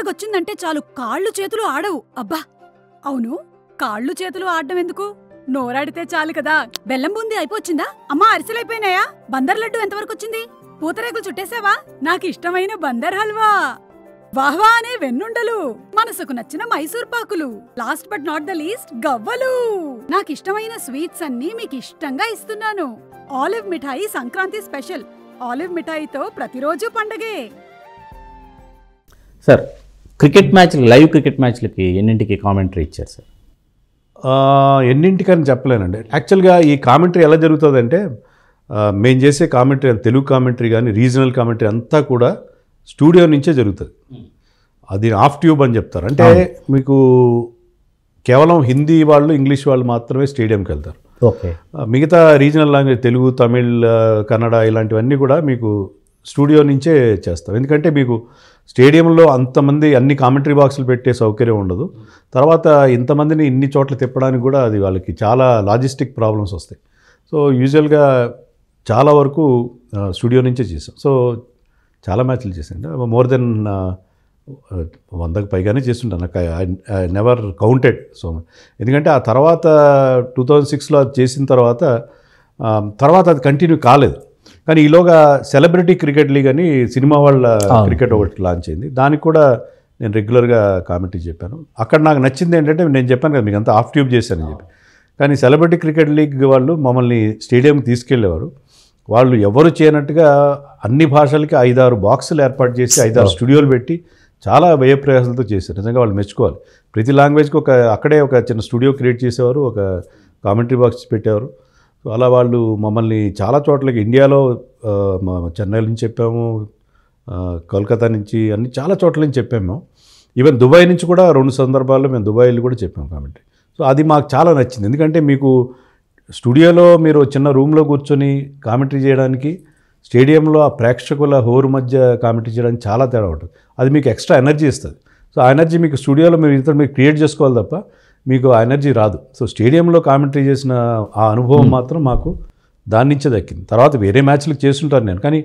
పండగొచ్చిందంటే చాలు కాళ్ళు చేతులు ఆడవు అబ్బా అవును కాళ్ళు చేతులు ఆడడం ఎందుకు నోరాడితే చాలు కదా బెల్లం బూంది అయిపోచ్చిందా అమ్మా అరిసెలైపోయినాయా బందర్ లడ్డు ఎంతవరకొచ్చింది వచ్చింది పూతరేకులు చుట్టేసావా నాకు ఇష్టమైన బందర్ హల్వా వాహ్వా అనే వెన్నుండలు మనసుకు నచ్చిన మైసూర్ పాకులు last but not the least గవ్వలు నాకు ఇష్టమైన స్వీట్స్ అన్ని మీకు ఇష్టంగా ఇస్తున్నాను ఆలివ్ మిఠాయి సంక్రాంతి స్పెషల్ ఆలివ్ మిఠాయితో ప్రతిరోజు పండగే సార్ క్రికెట్ మ్యాచ్లు లైవ్ క్రికెట్ మ్యాచ్లకి ఎన్నింటికి కామెంటరీ ఇచ్చారు సార్ ఎన్నింటికని చెప్పలేనండి యాక్చువల్గా ఈ కామెంటరీ ఎలా జరుగుతుందంటే మేము చేసే కామెంటరీ తెలుగు కామెంటరీ కానీ రీజనల్ కామెంటరీ అంతా కూడా స్టూడియో నుంచే జరుగుతుంది అది ఆఫ్ ట్యూబ్ అని చెప్తారు అంటే మీకు కేవలం హిందీ వాళ్ళు ఇంగ్లీష్ వాళ్ళు మాత్రమే స్టేడియంకి వెళ్తారు ఓకే మిగతా రీజనల్ లాంగ్వేజ్ తెలుగు తమిళ్ కన్నడ ఇలాంటివన్నీ కూడా మీకు స్టూడియో నుంచే చేస్తాం ఎందుకంటే మీకు స్టేడియంలో అంతమంది అన్ని కామెంటరీ బాక్సులు పెట్టే సౌకర్యం ఉండదు తర్వాత ఇంతమందిని ఇన్ని చోట్ల తిప్పడానికి కూడా అది వాళ్ళకి చాలా లాజిస్టిక్ ప్రాబ్లమ్స్ వస్తాయి సో యూజువల్గా చాలా వరకు స్టూడియో నుంచే చేసాం సో చాలా మ్యాచ్లు చేసాండి మోర్ దెన్ వందకు పైగానే చేస్తుంటాను నాకు ఐ నెవర్ కౌంటెడ్ సో ఎందుకంటే ఆ తర్వాత టూ థౌజండ్ సిక్స్లో చేసిన తర్వాత తర్వాత అది కంటిన్యూ కాలేదు కానీ ఈలోగా సెలబ్రిటీ క్రికెట్ లీగ్ అని సినిమా వాళ్ళ క్రికెట్ ఒకటి లాంచ్ అయింది దానికి కూడా నేను రెగ్యులర్గా కామెంట్ చెప్పాను అక్కడ నాకు నచ్చింది ఏంటంటే నేను చెప్పాను కదా మీకు అంతా ఆఫ్ ట్యూబ్ చేశానని చెప్పి కానీ సెలబ్రిటీ క్రికెట్ లీగ్ వాళ్ళు మమ్మల్ని స్టేడియంకి తీసుకెళ్లేవారు వాళ్ళు ఎవరు చేయనట్టుగా అన్ని భాషలకి ఐదారు బాక్సులు ఏర్పాటు చేసి ఐదారు స్టూడియోలు పెట్టి చాలా ప్రయాసాలతో చేశారు నిజంగా వాళ్ళు మెచ్చుకోవాలి ప్రతి లాంగ్వేజ్కి ఒక అక్కడే ఒక చిన్న స్టూడియో క్రియేట్ చేసేవారు ఒక కామెంటరీ బాక్స్ పెట్టేవారు సో అలా వాళ్ళు మమ్మల్ని చాలా చోట్లకి ఇండియాలో చెన్నై నుంచి చెప్పాము కోల్కతా నుంచి అన్ని చాలా చోట్ల నుంచి చెప్పాము ఈవెన్ దుబాయ్ నుంచి కూడా రెండు సందర్భాల్లో మేము దుబాయ్లో కూడా చెప్పాము కాబట్టి సో అది మాకు చాలా నచ్చింది ఎందుకంటే మీకు స్టూడియోలో మీరు చిన్న రూమ్లో కూర్చొని కామెంటరీ చేయడానికి స్టేడియంలో ఆ ప్రేక్షకుల హోరు మధ్య కామెంటరీ చేయడానికి చాలా తేడా ఉంటుంది అది మీకు ఎక్స్ట్రా ఎనర్జీ ఇస్తుంది సో ఆ ఎనర్జీ మీకు స్టూడియోలో మీరు ఇంత మీరు క్రియేట్ చేసుకోవాలి తప్ప మీకు ఆ ఎనర్జీ రాదు సో స్టేడియంలో కామెంటరీ చేసిన ఆ అనుభవం hmm. మాత్రం మాకు దాని నుంచే దక్కింది తర్వాత వేరే మ్యాచ్లకు చేస్తుంటాను నేను కానీ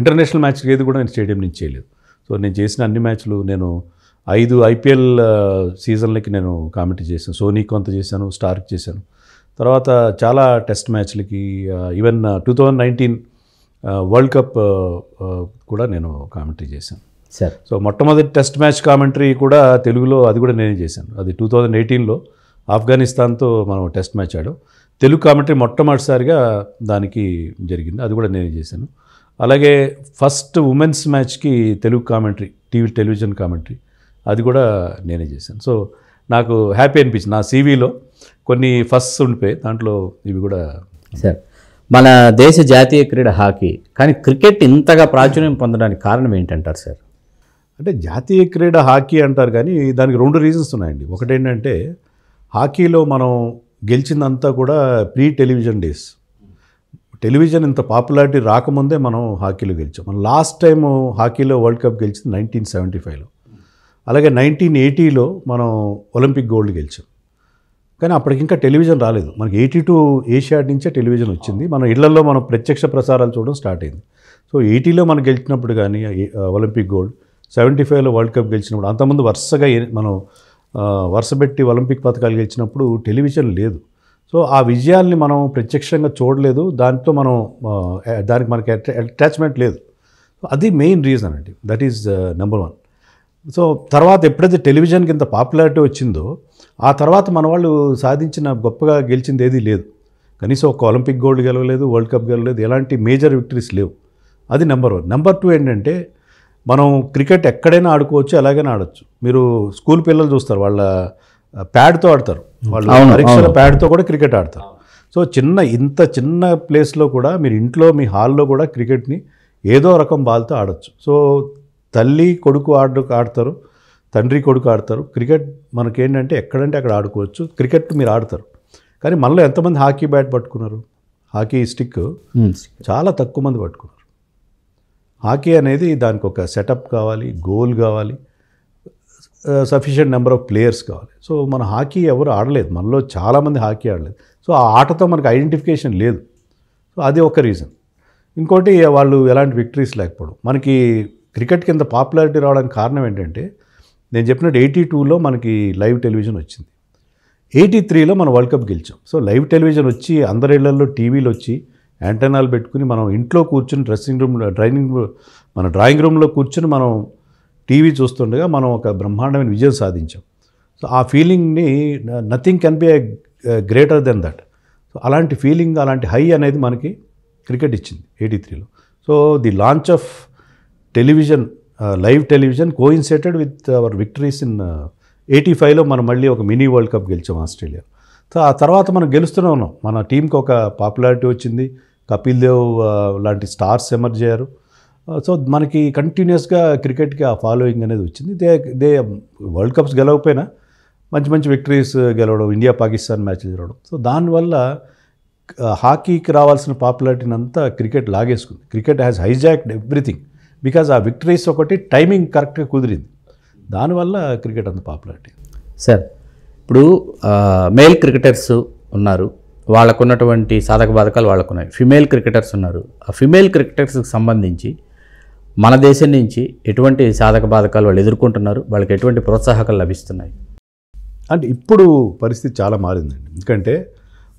ఇంటర్నేషనల్ మ్యాచ్లు ఏది కూడా నేను స్టేడియం నుంచి చేయలేదు సో నేను చేసిన అన్ని మ్యాచ్లు నేను ఐదు ఐపీఎల్ సీజన్లకి నేను కామెంటరీ చేశాను సోనీ కొంత చేశాను స్టార్కి చేశాను తర్వాత చాలా టెస్ట్ మ్యాచ్లకి even two thousand nineteen World Cup కూడా నేను కామెంటరీ చేశాను సార్ సో మొట్టమొదటి టెస్ట్ మ్యాచ్ కామెంటరీ కూడా తెలుగులో అది కూడా నేనే చేశాను అది టూ థౌజండ్ ఎయిటీన్లో ఆఫ్ఘనిస్తాన్తో మనం టెస్ట్ మ్యాచ్ ఆడు తెలుగు కామెంటరీ మొట్టమొదటిసారిగా దానికి జరిగింది అది కూడా నేనే చేశాను అలాగే ఫస్ట్ ఉమెన్స్ మ్యాచ్కి Telugu commentary TV television commentary అది కూడా నేనే చేశాను సో నాకు హ్యాపీ అనిపించింది నా సీవీలో కొన్ని ఫస్ట్ ఉండిపోయి దాంట్లో ఇవి కూడా సార్ మన దేశ జాతీయ క్రీడ హాకీ కానీ క్రికెట్ ఇంతగా ప్రాచుర్యం పొందడానికి కారణం ఏంటంటారు సార్ అంటే జాతీయ క్రీడ హాకీ అంటారు కానీ దానికి రెండు రీజన్స్ ఉన్నాయండి ఒకటేంటంటే హాకీలో మనం గెలిచిందంతా కూడా ప్రీ టెలివిజన్ డేస్ టెలివిజన్ ఇంత పాపులారిటీ రాకముందే మనం హాకీలో గెలిచాం మనం లాస్ట్ టైం హాకీలో వరల్డ్ కప్ గెలిచింది నైన్టీన్ సెవెంటీ ఫైవ్లో అలాగే నైన్టీన్ ఎయిటీలో మనం ఒలింపిక్ గోల్డ్ గెలిచాం కానీ అప్పటికి ఇంకా టెలివిజన్ రాలేదు మనకి ఎయిటీ టూ ఏషియా నుంచే టెలివిజన్ వచ్చింది మన ఇళ్లలో మనం ప్రత్యక్ష ప్రసారాలు చూడడం స్టార్ట్ అయింది సో ఎయిటీలో మనం గెలిచినప్పుడు కానీ ఒలింపిక్ గోల్డ్ సెవెంటీ ఫైవ్లో వరల్డ్ కప్ గెలిచినప్పుడు అంతకుముందు వరుసగా మనం వరుసపెట్టి ఒలింపిక్ పథకాలు గెలిచినప్పుడు టెలివిజన్ లేదు సో ఆ విజయాల్ని మనం ప్రత్యక్షంగా చూడలేదు దాంతో మనం దానికి మనకి అటాచ్మెంట్ లేదు అది మెయిన్ రీజన్ అండి that is number one so తర్వాత ఎప్పుడైతే టెలివిజన్కి ఇంత పాపులారిటీ వచ్చిందో ఆ తర్వాత మన వాళ్ళు సాధించిన గొప్పగా గెలిచింది ఏదీ లేదు కనీసం ఒక ఒలింపిక్ గోల్డ్ గెలవలేదు వరల్డ్ కప్ గెలవలేదు ఎలాంటి మేజర్ విక్టరీస్ లేవు అది నెంబర్ వన్ నెంబర్ టూ ఏంటంటే మనం క్రికెట్ ఎక్కడైనా ఆడుకోవచ్చు ఎలాగైనా ఆడొచ్చు మీరు స్కూల్ పిల్లలు చూస్తారు వాళ్ళ ప్యాడ్తో ఆడతారు వాళ్ళు పరీక్షల ప్యాడ్తో కూడా క్రికెట్ ఆడతారు సో చిన్న ఇంత చిన్న ప్లేస్లో కూడా మీరు ఇంట్లో మీ హాల్లో కూడా క్రికెట్ని ఏదో రకం బాల్తో ఆడచ్చు సో తల్లి కొడుకు ఆడు ఆడతారు తండ్రి కొడుకు ఆడతారు క్రికెట్ మనకేంటంటే ఎక్కడంటే అక్కడ ఆడుకోవచ్చు క్రికెట్ మీరు ఆడతారు కానీ మనలో ఎంతమంది హాకీ బ్యాట్ పట్టుకున్నారు హాకీ స్టిక్ చాలా తక్కువ మంది పట్టుకున్నారు హాకీ అనేది దానికి ఒక సెటప్ కావాలి గోల్ కావాలి సఫిషియంట్ నెంబర్ ఆఫ్ ప్లేయర్స్ కావాలి సో మన హాకీ ఎవరు ఆడలేదు మనలో చాలామంది హాకీ ఆడలేదు సో ఆ ఆటతో మనకు ఐడెంటిఫికేషన్ లేదు సో అది ఒక రీజన్ ఇంకోటి వాళ్ళు ఎలాంటి విక్టరీస్ లేకపోవడం మనకి క్రికెట్ కింద పాపులారిటీ రావడానికి కారణం ఏంటంటే నేను చెప్పినట్టు ఎయిటీ టూలో మనకి లైవ్ టెలివిజన్ వచ్చింది ఎయిటీ త్రీలో మనం వరల్డ్ కప్ గెలిచాం సో లైవ్ టెలివిజన్ వచ్చి అందరిళ్లలో టీవీలు వచ్చి యాంటనాలు పెట్టుకుని మనం ఇంట్లో కూర్చుని డ్రెస్సింగ్ రూమ్లో డ్రైనింగ్ మన డ్రాయింగ్ రూమ్లో కూర్చుని మనం టీవీ చూస్తుండగా మనం ఒక బ్రహ్మాండమైన విజయం సాధించాం సో ఆ ఫీలింగ్ని nothing can be greater than that so అలాంటి ఫీలింగ్ అలాంటి హై అనేది మనకి క్రికెట్ ఇచ్చింది ఎయిటీ త్రీలో so the launch of television live television coincided with our victories in eighty ఫైవ్లో మనం మళ్ళీ ఒక మినీ వరల్డ్ కప్ గెలిచాం ఆస్ట్రేలియా సో ఆ తర్వాత మనం గెలుస్తూనే ఉన్నాం మన టీంకి ఒక పాపులారిటీ వచ్చింది కపిల్ దేవ్ లాంటి స్టార్స్ ఎమర్జ్ అయ్యారు సో మనకి కంటిన్యూస్గా క్రికెట్కి ఆ ఫాలోయింగ్ అనేది వచ్చింది దే దే వరల్డ్ కప్స్ గెలవకపోయినా మంచి మంచి విక్టరీస్ గెలవడం ఇండియా పాకిస్తాన్ మ్యాచ్లు గెలవడం సో దానివల్ల హాకీకి రావాల్సిన పాపులారిటీని అంతా క్రికెట్ లాగేసుకుంది cricket has hijacked everything because ఆ విక్టరీస్ ఒకటి టైమింగ్ కరెక్ట్గా కుదిరింది దానివల్ల క్రికెట్ అంత పాపులారిటీ సార్ ఇప్పుడు మేల్ క్రికెటర్స్ ఉన్నారు వాళ్ళకున్నటువంటి సాధక బాధకాలు వాళ్ళకున్నాయి ఫిమేల్ క్రికెటర్స్ ఉన్నారు ఆ ఫిమేల్ క్రికెటర్స్కి సంబంధించి మన దేశం నుంచి ఎటువంటి సాధక బాధకాలు వాళ్ళు ఎదుర్కొంటున్నారు వాళ్ళకి ఎటువంటి ప్రోత్సాహకాలు లభిస్తున్నాయి అంటే ఇప్పుడు పరిస్థితి చాలా మారిందండి ఎందుకంటే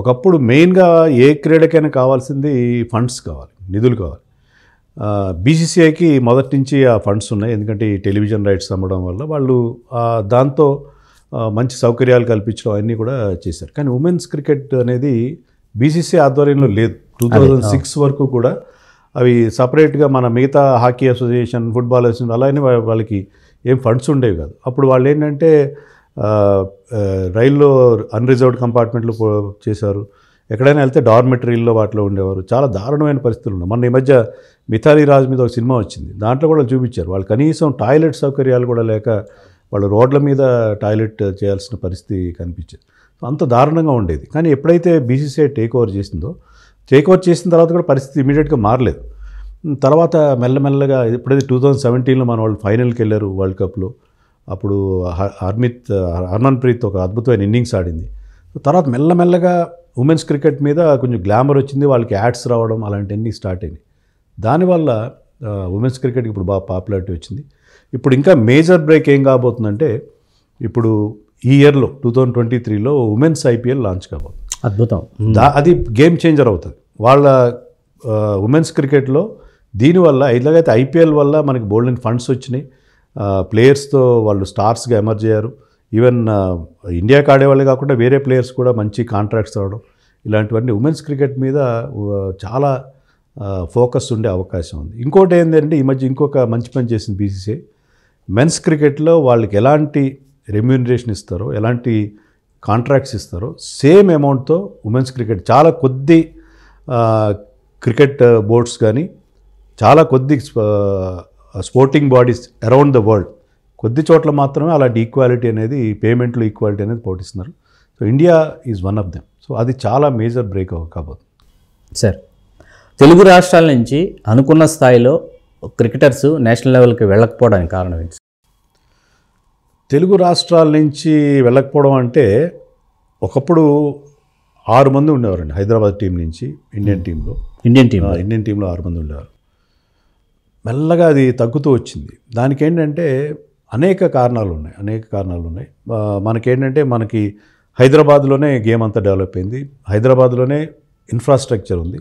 ఒకప్పుడు మెయిన్గా ఏ క్రీడకైనా కావాల్సింది ఫండ్స్ కావాలి నిధులు కావాలి బీసీసీఐకి మొదటి నుంచి ఆ ఫండ్స్ ఉన్నాయి ఎందుకంటే ఈ టెలివిజన్ రైట్స్ అమ్మడం వల్ల వాళ్ళు దాంతో మంచి సౌకర్యాలు కల్పించడం అన్నీ కూడా చేశారు కానీ ఉమెన్స్ క్రికెట్ అనేది బీసీసీ ఆధ్వర్యంలో లేదు టూ థౌజండ్ సిక్స్ వరకు కూడా అవి సపరేట్గా మన మిగతా హాకీ అసోసియేషన్ ఫుట్బాల్ అసోసియేషన్ అలానే వాళ్ళకి ఏం ఫండ్స్ ఉండేవి కాదు అప్పుడు వాళ్ళు ఏంటంటే రైల్లో అన్రిజర్వ్డ్ కంపార్ట్మెంట్లు చేశారు ఎక్కడైనా వెళ్తే డార్మెటరీల్లో వాటిలో ఉండేవారు చాలా దారుణమైన పరిస్థితులు ఉన్నాయి మొన్న ఈ మధ్య మిథాలీ రాజ్ మీద ఒక సినిమా వచ్చింది దాంట్లో కూడా చూపించారు వాళ్ళు కనీసం టాయిలెట్ సౌకర్యాలు కూడా లేక వాళ్ళు రోడ్ల మీద టాయిలెట్ చేయాల్సిన పరిస్థితి కనిపించేది అంత దారుణంగా ఉండేది కానీ ఎప్పుడైతే బీసీసీఐ టేక్ ఓవర్ చేసిందో టేక్ ఓవర్ చేసిన తర్వాత కూడా పరిస్థితి ఇమీడియట్గా మారలేదు తర్వాత మెల్లమెల్లగా ఎప్పుడైతే టూ థౌజండ్ సెవెంటీన్లో మన వాళ్ళు ఫైనల్కి వెళ్ళారు వరల్డ్ కప్లో అప్పుడు హర్మిత్ హర్మన్ ప్రీత్ ఒక అద్భుతమైన ఇన్నింగ్స్ ఆడింది తర్వాత మెల్లమెల్లగా ఉమెన్స్ క్రికెట్ మీద కొంచెం గ్లామర్ వచ్చింది వాళ్ళకి యాడ్స్ రావడం అలాంటివన్నీ స్టార్ట్ అయినాయి దానివల్ల ఉమెన్స్ క్రికెట్కి ఇప్పుడు బాగా పాపులారిటీ వచ్చింది ఇప్పుడు ఇంకా మేజర్ బ్రేక్ ఏం కాబోతుందంటే ఇప్పుడు ఈ ఇయర్లో టూ థౌజండ్ ట్వంటీ త్రీలో ఉమెన్స్ ఐపీఎల్ లాంచ్ కాబోతుంది అద్భుతం అది గేమ్ చేంజర్ అవుతుంది వాళ్ళ ఉమెన్స్ క్రికెట్లో దీనివల్ల ఇలాగైతే ఐపీఎల్ వల్ల మనకి బోల్డెన్ ఫండ్స్ వచ్చినాయి ప్లేయర్స్తో వాళ్ళు స్టార్స్గా ఎమర్జ్ అయ్యారు ఈవెన్ ఇండియాకి ఆడేవాళ్ళే కాకుండా వేరే ప్లేయర్స్ కూడా మంచి కాంట్రాక్ట్స్ రావడం ఇలాంటివన్నీ ఉమెన్స్ క్రికెట్ మీద చాలా ఫోకస్ ఉండే అవకాశం ఉంది ఇంకోటి ఏంటంటే ఈ మధ్య ఇంకొక మంచి పని చేసింది బీసీసీఐ మెన్స్ క్రికెట్లో వాళ్ళకి ఎలాంటి రెమ్యూనరేషన్ ఇస్తారో ఎలాంటి కాంట్రాక్ట్స్ ఇస్తారో సేమ్ అమౌంట్తో ఉమెన్స్ క్రికెట్ చాలా కొద్ది క్రికెట్ బోర్డ్స్ కానీ చాలా కొద్ది sporting bodies around the world కొద్ది చోట్ల మాత్రమే అలాంటి ఈక్వాలిటీ అనేది పేమెంట్లు ఈక్వాలిటీ అనేది పోటిస్తున్నారు so India is one of them so అది చాలా మేజర్ బ్రేక్ కాబోతుంది సార్ తెలుగు రాష్ట్రాల నుంచి అనుకున్న స్థాయిలో క్రికెటర్స్ నేషనల్ లెవెల్కి వెళ్ళకపోవడానికి కారణం ఏంటి తెలుగు రాష్ట్రాల నుంచి వెళ్ళకపోవడం అంటే ఒకప్పుడు ఆరు మంది ఉండేవారండి హైదరాబాద్ టీం నుంచి ఇండియన్ టీంలో ఇండియన్ టీం ఇండియన్ టీంలో ఆరు మంది ఉండేవారు మెల్లగా అది తగ్గుతూ వచ్చింది దానికి ఏంటంటే అనేక కారణాలు ఉన్నాయి అనేక కారణాలు ఉన్నాయి మనకేంటంటే మనకి హైదరాబాద్లోనే గేమ్ అంతా డెవలప్ అయింది హైదరాబాద్లోనే ఇన్ఫ్రాస్ట్రక్చర్ ఉంది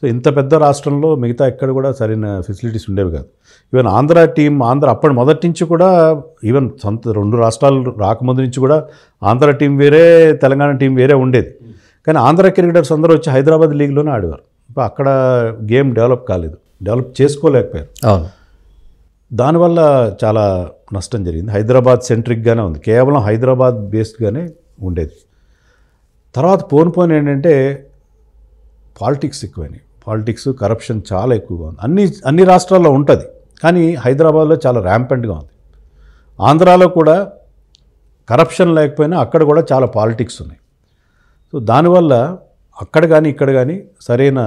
సో ఇంత పెద్ద రాష్ట్రంలో మిగతా ఎక్కడ కూడా సరైన ఫెసిలిటీస్ ఉండేవి కాదు ఈవెన్ ఆంధ్ర టీం ఆంధ్ర అప్పటి మొదటి నుంచి కూడా ఈవెన్ సొంత రెండు రాష్ట్రాలు రాకముందు నుంచి కూడా ఆంధ్ర టీం వేరే తెలంగాణ టీం వేరే ఉండేది కానీ ఆంధ్ర క్రికెటర్స్ అందరూ వచ్చి హైదరాబాద్ లీగ్లోనే ఆడేవారు అక్కడ గేమ్ డెవలప్ కాలేదు డెవలప్ చేసుకోలేకపోయారు అవును దానివల్ల చాలా నష్టం జరిగింది హైదరాబాద్ సెంట్రిక్గానే ఉంది కేవలం హైదరాబాద్ బేస్డ్గానే ఉండేది తర్వాత పోను పోను ఏంటంటే పాలిటిక్స్ ఎక్కువైనాయి పాలిటిక్స్ కరప్షన్ చాలా ఎక్కువగా ఉంది అన్ని అన్ని రాష్ట్రాల్లో ఉంటుంది కానీ హైదరాబాద్లో చాలా ర్యాంపెంట్గా ఉంది ఆంధ్రాలో కూడా కరప్షన్ లేకపోయినా అక్కడ కూడా చాలా పాలిటిక్స్ ఉన్నాయి సో దానివల్ల అక్కడ కానీ ఇక్కడ కానీ సరైన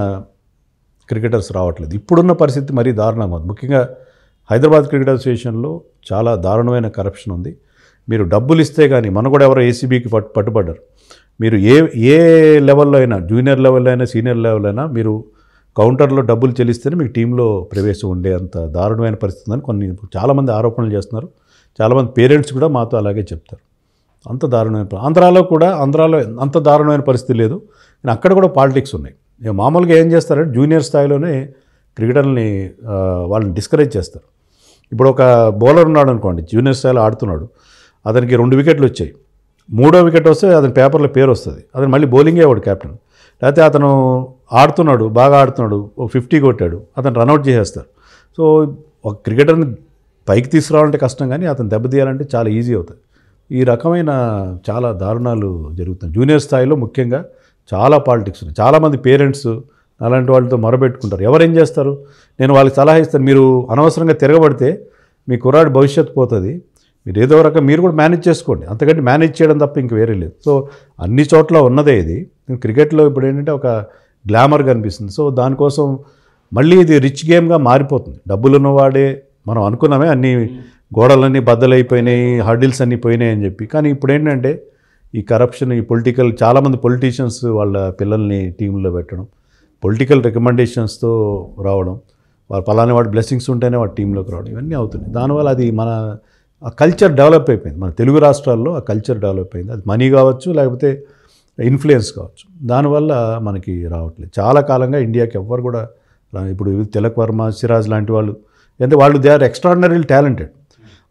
క్రికెటర్స్ రావట్లేదు ఇప్పుడున్న పరిస్థితి మరీ దారుణంగా ఉంది ముఖ్యంగా హైదరాబాద్ క్రికెట్ అసోసియేషన్లో చాలా దారుణమైన కరప్షన్ ఉంది మీరు డబ్బులు ఇస్తే కానీ మన కూడా ఎవరో ఏసీబీకి పట్టు పట్టుబడ్డారు మీరు ఏ ఏ లెవెల్లో అయినా జూనియర్ లెవెల్లో అయినా సీనియర్ లెవెల్ అయినా మీరు కౌంటర్లో డబ్బులు చెల్లిస్తేనే మీకు టీంలో ప్రవేశం ఉండే అంత దారుణమైన పరిస్థితి అని కొన్ని చాలామంది ఆరోపణలు చేస్తున్నారు చాలామంది పేరెంట్స్ కూడా మాతో అలాగే చెప్తారు అంత దారుణమైన ఆంధ్రాలో కూడా ఆంధ్రాలో అంత దారుణమైన పరిస్థితి లేదు కానీ అక్కడ కూడా పాలిటిక్స్ ఉన్నాయి మామూలుగా ఏం చేస్తారంటే జూనియర్ స్థాయిలోనే క్రికెటర్ని వాళ్ళని డిస్కరేజ్ చేస్తారు ఇప్పుడు ఒక బౌలర్ ఉన్నాడు అనుకోండి జూనియర్ స్థాయిలో ఆడుతున్నాడు అతనికి రెండు వికెట్లు వచ్చాయి మూడో వికెట్ వస్తే అతని పేపర్లో పేరు వస్తుంది అతను మళ్ళీ బౌలింగే వాడు కెప్టెన్ లేకపోతే అతను ఆడుతున్నాడు బాగా ఆడుతున్నాడు ఒక ఫిఫ్టీ కొట్టాడు అతను రన్అట్ చేసేస్తారు సో ఒక క్రికెటర్ని పైకి తీసుకురావాలంటే కష్టం కానీ అతను దెబ్బతీయాలంటే చాలా ఈజీ అవుతుంది ఈ రకమైన చాలా దారుణాలు జరుగుతున్నాయి జూనియర్ స్థాయిలో ముఖ్యంగా చాలా పాలిటిక్స్ ఉన్నాయి చాలామంది పేరెంట్స్ అలాంటి వాళ్ళతో మొరబెట్టుకుంటారు ఏం చేస్తారు నేను వాళ్ళకి సలహా ఇస్తాను మీరు అనవసరంగా తిరగబడితే మీ కుర్రాడి భవిష్యత్తు పోతుంది మీరు ఏదో రకం మీరు కూడా మేనేజ్ చేసుకోండి అంతకంటే మేనేజ్ చేయడం తప్ప ఇంక వేరే లేదు సో అన్ని చోట్ల ఉన్నదే ఇది క్రికెట్లో ఇప్పుడు ఏంటంటే ఒక గ్లామర్ కనిపిస్తుంది సో దానికోసం మళ్ళీ ఇది రిచ్ గేమ్గా మారిపోతుంది డబ్బులు ఉన్నవాడే మనం అనుకున్నామే అన్ని గోడలన్నీ బద్దలైపోయినాయి హర్డిల్స్ అన్నీ పోయినాయి అని చెప్పి కానీ ఇప్పుడు ఏంటంటే ఈ కరప్షన్ ఈ పొలిటికల్ చాలామంది పొలిటీషియన్స్ వాళ్ళ పిల్లల్ని టీంలో పెట్టడం పొలిటికల్ రికమెండేషన్స్తో రావడం వాళ్ళ పలానా వాడి బ్లెస్సింగ్స్ ఉంటేనే వాటి టీంలోకి రావడం ఇవన్నీ అవుతున్నాయి దానివల్ల అది మన ఆ కల్చర్ డెవలప్ అయిపోయింది మన తెలుగు రాష్ట్రాల్లో ఆ కల్చర్ డెవలప్ అయింది అది మనీ కావచ్చు లేకపోతే ఇన్ఫ్లుయెన్స్ కావచ్చు దానివల్ల మనకి రావట్లేదు చాలా కాలంగా ఇండియాకి ఎవ్వరు కూడా ఇప్పుడు తిలక్ వర్మ సిరాజ్ లాంటి వాళ్ళు అంటే వాళ్ళు దే ఆర్ ఎక్స్ట్రాడినరీ టాలెంటెడ్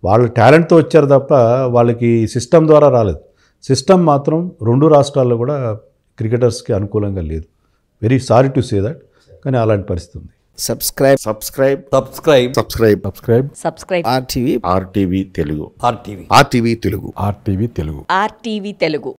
వాళ్ళు టాలెంట్తో వచ్చారు తప్ప వాళ్ళకి సిస్టమ్ ద్వారా రాలేదు సిస్టమ్ మాత్రం రెండు రాష్ట్రాల్లో కూడా క్రికెటర్స్కి అనుకూలంగా లేదు very sorry to say that కానీ అలాంటి పరిస్థితి ఉంది subscribe subscribe subscribe subscribe subscribe subscribe RTV RTV Telugu RTV RTV Telugu RTV Telugu RTV Telugu